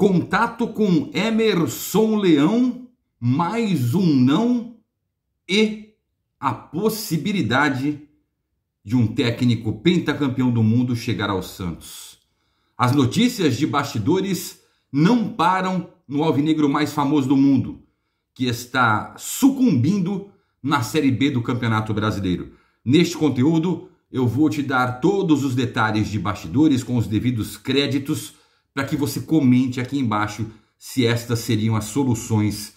Contato com Emerson Leão, mais um não e a possibilidade de um técnico pentacampeão do mundo chegar ao Santos. As notícias de bastidores não param no alvinegro mais famoso do mundo, que está sucumbindo na Série B do Campeonato Brasileiro. Neste conteúdo, eu vou te dar todos os detalhes de bastidores com os devidos créditos para que você comente aqui embaixo se estas seriam as soluções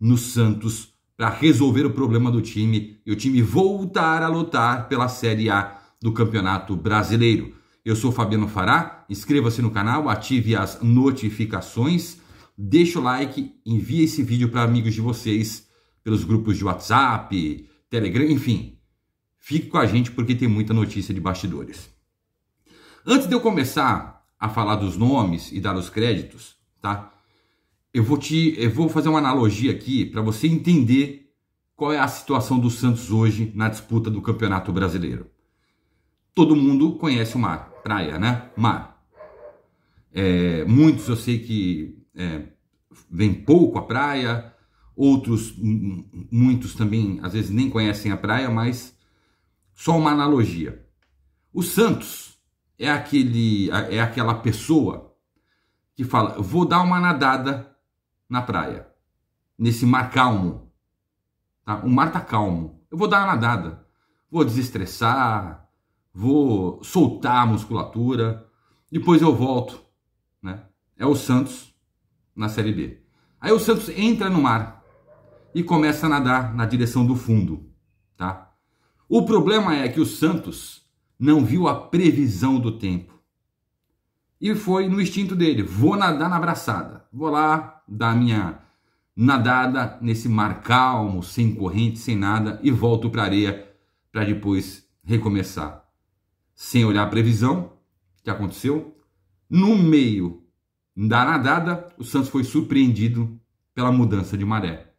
no Santos para resolver o problema do time e o time voltar a lutar pela Série A do Campeonato Brasileiro. Eu sou Fabiano Fará, inscreva-se no canal, ative as notificações, deixe o like, envie esse vídeo para amigos de vocês pelos grupos de WhatsApp, Telegram, enfim. Fique com a gente porque tem muita notícia de bastidores. Antes de eu começar a falar dos nomes e dar os créditos, tá? Eu vou te, eu vou fazer uma analogia aqui para você entender qual é a situação do Santos hoje na disputa do Campeonato Brasileiro. Todo mundo conhece o mar, praia, né? Mar. É, muitos eu sei que é, vem pouco à praia, outros, muitos também às vezes nem conhecem a praia, mas só uma analogia. O Santos é aquele é aquela pessoa que fala: "Vou dar uma nadada na praia, nesse mar calmo". Tá? O mar tá calmo. Eu vou dar uma nadada. Vou desestressar, vou soltar a musculatura, depois eu volto, né? É o Santos na série B. Aí o Santos entra no mar e começa a nadar na direção do fundo, tá? O problema é que o Santos não viu a previsão do tempo. E foi no instinto dele: vou nadar na braçada, vou lá dar minha nadada nesse mar calmo, sem corrente, sem nada, e volto para a areia para depois recomeçar. Sem olhar a previsão que aconteceu, no meio da nadada, o Santos foi surpreendido pela mudança de maré.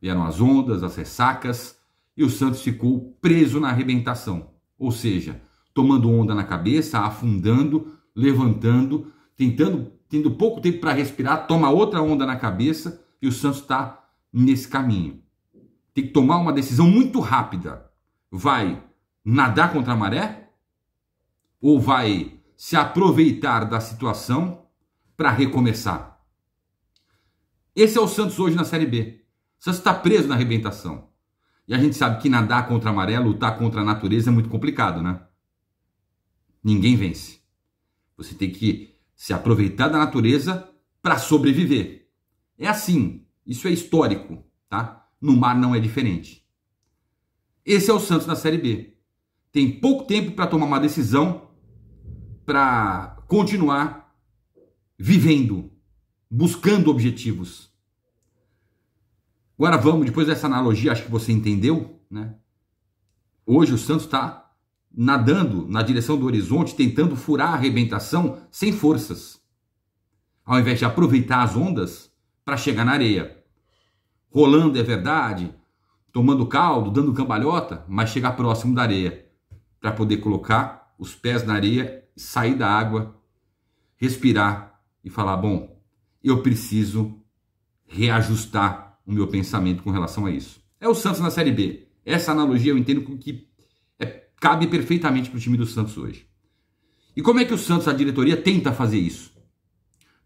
Vieram as ondas, as ressacas, e o Santos ficou preso na arrebentação. Ou seja, tomando onda na cabeça, afundando, levantando, tentando, tendo pouco tempo para respirar, toma outra onda na cabeça e o Santos está nesse caminho. Tem que tomar uma decisão muito rápida. Vai nadar contra a maré ou vai se aproveitar da situação para recomeçar? Esse é o Santos hoje na Série B. O Santos está preso na arrebentação. E a gente sabe que nadar contra a maré, lutar contra a natureza é muito complicado, né? ninguém vence. Você tem que se aproveitar da natureza para sobreviver. É assim, isso é histórico, tá? No mar não é diferente. Esse é o Santos na Série B. Tem pouco tempo para tomar uma decisão para continuar vivendo, buscando objetivos. Agora vamos, depois dessa analogia, acho que você entendeu, né? Hoje o Santos está nadando na direção do horizonte, tentando furar a arrebentação sem forças, ao invés de aproveitar as ondas para chegar na areia. Rolando é verdade, tomando caldo, dando cambalhota, mas chegar próximo da areia para poder colocar os pés na areia, sair da água, respirar e falar: bom, eu preciso reajustar o meu pensamento com relação a isso. É o Santos na Série B. Essa analogia eu entendo que cabe perfeitamente para o time do Santos hoje. E como é que o Santos, a diretoria, tenta fazer isso?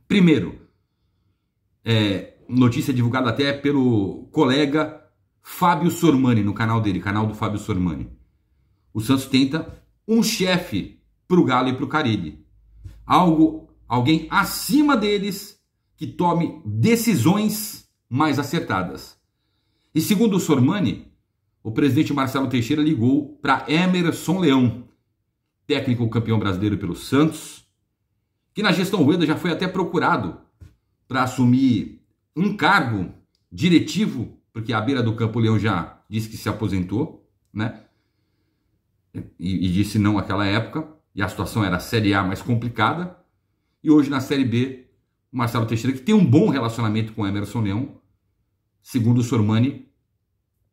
Primeiro, é, notícia divulgada até pelo colega Fábio Sormani, no canal dele, canal do Fábio Sormani. O Santos tenta um chefe para o Galo e para o Caribe. Algo, alguém acima deles que tome decisões mais acertadas. E segundo o Sormani, o presidente Marcelo Teixeira ligou para Emerson Leão, técnico campeão brasileiro pelo Santos, que na gestão Rueda já foi até procurado para assumir um cargo diretivo, porque à beira do campo o Leão já disse que se aposentou, né? E, e disse não naquela época, e a situação era a Série A mais complicada. E hoje na Série B, o Marcelo Teixeira, que tem um bom relacionamento com o Emerson Leão, segundo o Sormani,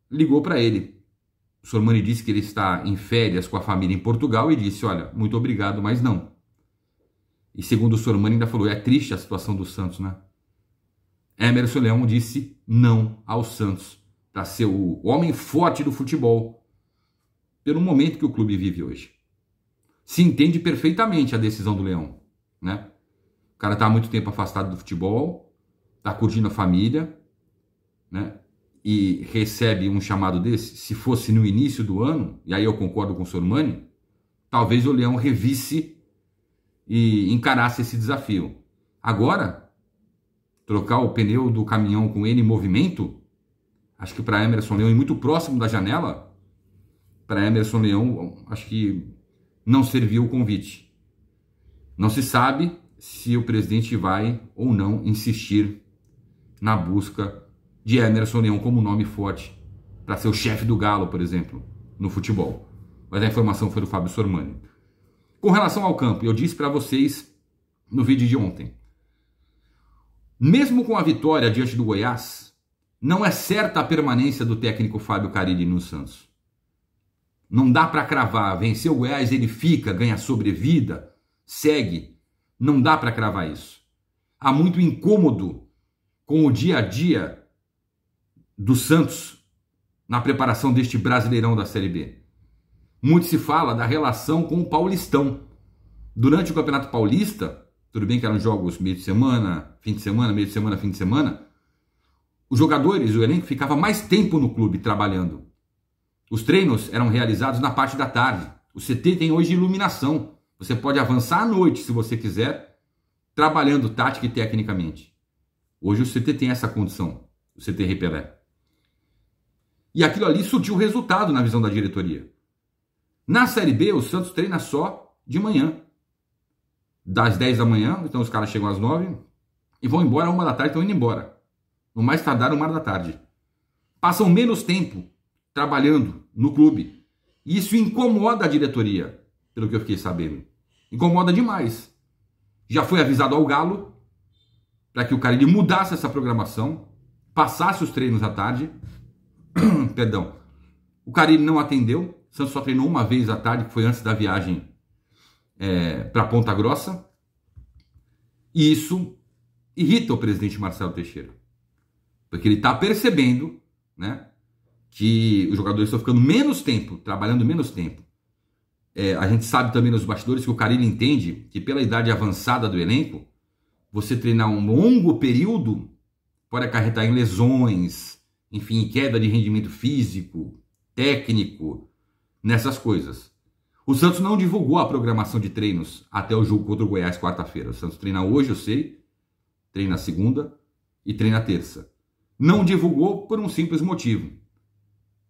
ligou para ele. O Sormani disse que ele está em férias com a família em Portugal e disse: Olha, muito obrigado, mas não. E segundo o Sormani, ainda falou: É triste a situação do Santos, né? Emerson Leão disse não ao Santos para ser o homem forte do futebol pelo momento que o clube vive hoje. Se entende perfeitamente a decisão do Leão, né? O cara está há muito tempo afastado do futebol, está curtindo a família, né? e recebe um chamado desse, se fosse no início do ano, e aí eu concordo com o Sormani, talvez o Leão revisse e encarasse esse desafio. Agora, trocar o pneu do caminhão com ele em movimento, acho que para Emerson Leão e muito próximo da janela, para Emerson Leão, acho que não serviu o convite. Não se sabe se o presidente vai ou não insistir na busca de Emerson Leão como nome forte para ser o chefe do Galo, por exemplo, no futebol. Mas a informação foi do Fábio Sormani. Com relação ao campo, eu disse para vocês no vídeo de ontem. Mesmo com a vitória diante do Goiás, não é certa a permanência do técnico Fábio Carilli no Santos. Não dá para cravar, vencer o Goiás, ele fica, ganha sobrevida, segue. Não dá para cravar isso. Há muito incômodo com o dia a dia do Santos na preparação deste Brasileirão da Série B. Muito se fala da relação com o Paulistão. Durante o Campeonato Paulista, tudo bem que eram jogos meio de semana, fim de semana, meio de semana, fim de semana, os jogadores, o elenco ficava mais tempo no clube trabalhando. Os treinos eram realizados na parte da tarde. O CT tem hoje iluminação. Você pode avançar à noite se você quiser, trabalhando tática e tecnicamente. Hoje o CT tem essa condição, o CT Repelé. E aquilo ali surtiu resultado na visão da diretoria. Na Série B, o Santos treina só de manhã. Das 10 da manhã, então os caras chegam às 9 e vão embora uma da tarde, estão indo embora. No mais tardar, uma da tarde. Passam menos tempo trabalhando no clube. E isso incomoda a diretoria, pelo que eu fiquei sabendo. Incomoda demais. Já foi avisado ao Galo para que o cara ele mudasse essa programação, passasse os treinos à tarde, Perdão. O Carille não atendeu. O Santos só treinou uma vez à tarde, que foi antes da viagem é, para Ponta Grossa. E isso irrita o presidente Marcelo Teixeira. Porque ele está percebendo né, que os jogadores estão ficando menos tempo, trabalhando menos tempo. É, a gente sabe também nos bastidores que o Carilho entende que, pela idade avançada do elenco, você treinar um longo período pode acarretar em lesões, enfim, queda de rendimento físico, técnico, nessas coisas. O Santos não divulgou a programação de treinos até o jogo contra o Goiás quarta-feira. O Santos treina hoje, eu sei, treina segunda e treina terça. Não divulgou por um simples motivo.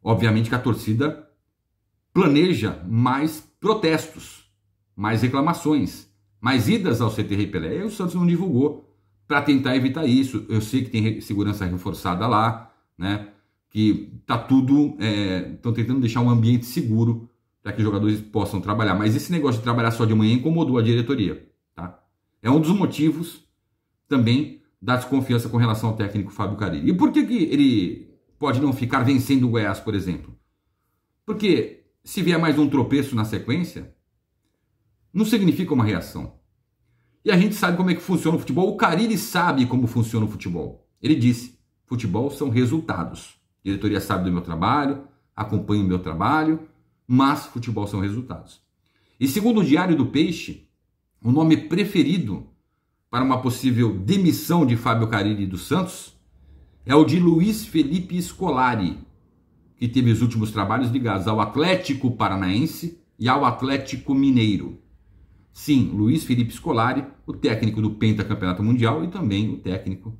Obviamente que a torcida planeja mais protestos, mais reclamações, mais idas ao CT Pelé. E o Santos não divulgou para tentar evitar isso. Eu sei que tem segurança reforçada lá, né? Que tá tudo. Estão é, tentando deixar um ambiente seguro para que os jogadores possam trabalhar. Mas esse negócio de trabalhar só de manhã incomodou a diretoria. Tá? É um dos motivos também da desconfiança com relação ao técnico Fábio Carille. E por que, que ele pode não ficar vencendo o Goiás, por exemplo? Porque se vier mais um tropeço na sequência, não significa uma reação. E a gente sabe como é que funciona o futebol. O Carille sabe como funciona o futebol. Ele disse: Futebol são resultados. A diretoria sabe do meu trabalho, acompanha o meu trabalho, mas futebol são resultados. E segundo o Diário do Peixe, o nome preferido para uma possível demissão de Fábio Carilli dos Santos é o de Luiz Felipe Scolari, que teve os últimos trabalhos ligados ao Atlético Paranaense e ao Atlético Mineiro. Sim, Luiz Felipe Scolari, o técnico do pentacampeonato mundial e também o técnico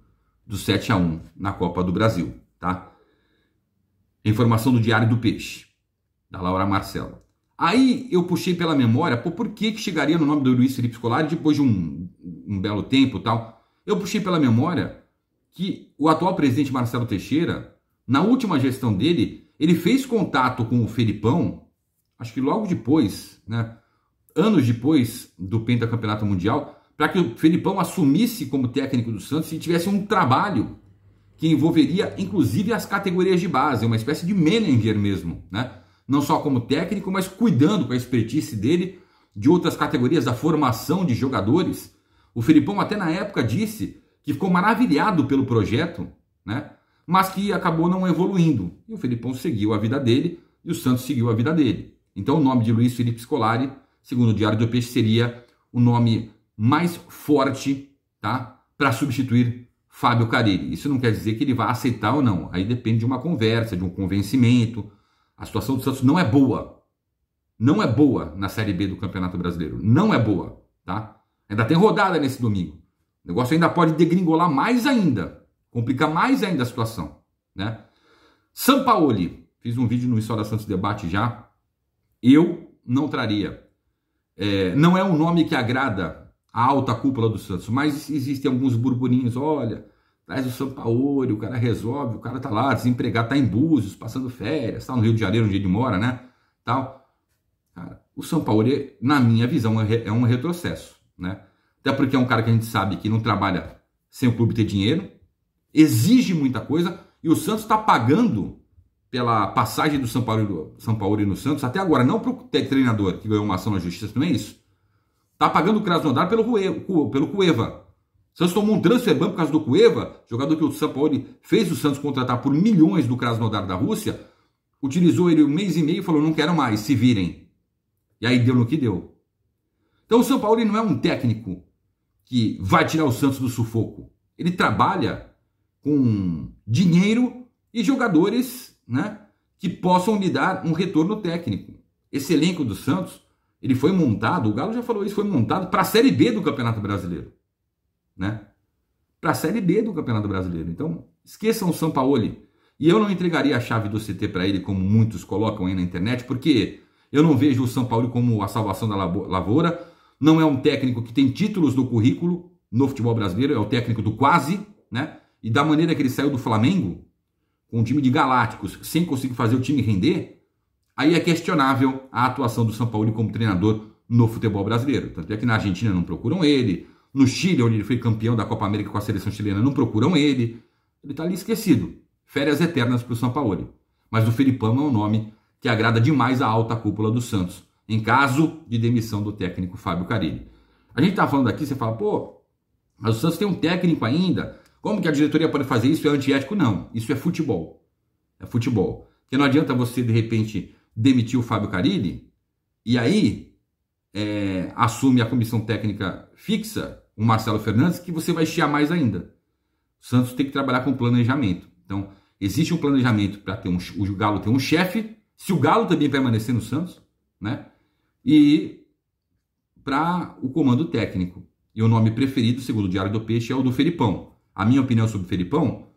do 7 a 1 na Copa do Brasil, tá? Informação do Diário do Peixe, da Laura Marcelo. Aí eu puxei pela memória, pô, por que, que chegaria no nome do Luiz Felipe Scolari depois de um, um belo tempo tal? Eu puxei pela memória que o atual presidente Marcelo Teixeira, na última gestão dele, ele fez contato com o Felipão, acho que logo depois, né? Anos depois do pentacampeonato mundial, para que o Felipão assumisse como técnico do Santos e tivesse um trabalho que envolveria inclusive as categorias de base, uma espécie de manager mesmo, né? não só como técnico, mas cuidando com a expertise dele de outras categorias da formação de jogadores. O Felipão até na época disse que ficou maravilhado pelo projeto, né? mas que acabou não evoluindo. E o Felipão seguiu a vida dele e o Santos seguiu a vida dele. Então o nome de Luiz Felipe Scolari, segundo o Diário do Peixe, seria o nome mais forte, tá? Para substituir Fábio Carille. Isso não quer dizer que ele vá aceitar ou não. Aí depende de uma conversa, de um convencimento. A situação do Santos não é boa. Não é boa na Série B do Campeonato Brasileiro. Não é boa, tá? Ainda tem rodada nesse domingo. O negócio ainda pode degringolar mais ainda, complicar mais ainda a situação, né? Sampaoli, fiz um vídeo no História Santos Debate já. Eu não traria. É, não é um nome que agrada a alta cúpula do Santos, mas existem alguns burburinhos, olha, traz o Sampaoli, o cara resolve, o cara tá lá desempregado, tá em Búzios, passando férias, tá no Rio de Janeiro, onde ele mora, né, tal. Cara, o Sampaoli, na minha visão, é, é um retrocesso, né, até porque é um cara que a gente sabe que não trabalha sem o clube ter dinheiro, exige muita coisa, e o Santos está pagando pela passagem do São Paulo, no Santos até agora, não para o treinador que ganhou uma ação na justiça, não é isso, Tá pagando o Krasnodar pelo, Cueva, pelo Cueva. O Santos tomou um transfer ban por causa do Cueva, jogador que o Sampaoli fez o Santos contratar por milhões do Krasnodar da Rússia. Utilizou ele um mês e meio e falou: não quero mais, se virem. E aí deu no que deu. Então o São Paulo não é um técnico que vai tirar o Santos do sufoco. Ele trabalha com dinheiro e jogadores né, que possam lhe dar um retorno técnico. Esse elenco do Santos ele foi montado, o Galo já falou isso, foi montado para a Série B do Campeonato Brasileiro. Né? Para a Série B do Campeonato Brasileiro. Então, esqueçam o Sampaoli. E eu não entregaria a chave do CT para ele, como muitos colocam aí na internet, porque eu não vejo o São Paulo como a salvação da lavoura. Não é um técnico que tem títulos no currículo no futebol brasileiro, é o técnico do quase, né? E da maneira que ele saiu do Flamengo, com um time de galácticos, sem conseguir fazer o time render, aí é questionável a atuação do São Paulo como treinador no futebol brasileiro. Tanto é que na Argentina não procuram ele, no Chile, onde ele foi campeão da Copa América com a seleção chilena, não procuram ele. Ele está ali esquecido. Férias eternas para o São Paulo. Mas o Felipão é um nome que agrada demais a alta cúpula do Santos, em caso de demissão do técnico Fábio Carilli. A gente está falando aqui, você fala, pô, mas o Santos tem um técnico ainda. Como que a diretoria pode fazer isso? É antiético? Não. Isso é futebol. É futebol. Porque não adianta você, de repente, demitiu o Fábio Carilli e aí é, assume a comissão técnica fixa o Marcelo Fernandes, que você vai chiar mais ainda. O Santos tem que trabalhar com planejamento. Então, existe um planejamento para ter um, o Galo ter um chefe, se o Galo também permanecer no Santos, né? E para o comando técnico. E o nome preferido, segundo o Diário do Peixe, é o do Felipão. A minha opinião sobre o Felipão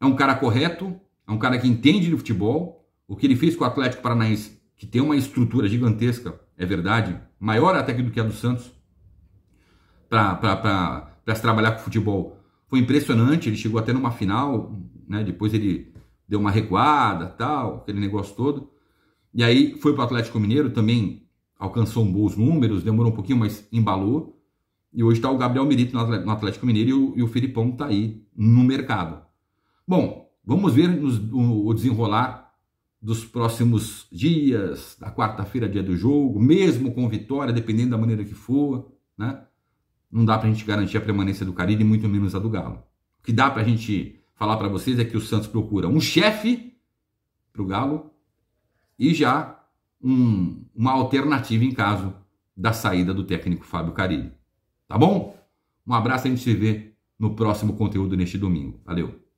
é um cara correto, é um cara que entende de futebol, o que ele fez com o Atlético Paranaense, que tem uma estrutura gigantesca, é verdade, maior até do que a do Santos, para se trabalhar com futebol, foi impressionante. Ele chegou até numa final, né? depois ele deu uma recuada, tal, aquele negócio todo. E aí foi para o Atlético Mineiro, também alcançou bons números, demorou um pouquinho, mas embalou. E hoje está o Gabriel Merito no Atlético Mineiro e o, Filipão está aí no mercado. Bom, vamos ver o desenrolar dos próximos dias, da quarta-feira, dia do jogo, mesmo com vitória, dependendo da maneira que for, né? Não dá para a gente garantir a permanência do Carille, muito menos a do Galo. O que dá para a gente falar para vocês é que o Santos procura um chefe para o Galo e já um, uma alternativa em caso da saída do técnico Fábio Carille. Tá bom? Um abraço, a gente se vê no próximo conteúdo neste domingo. Valeu!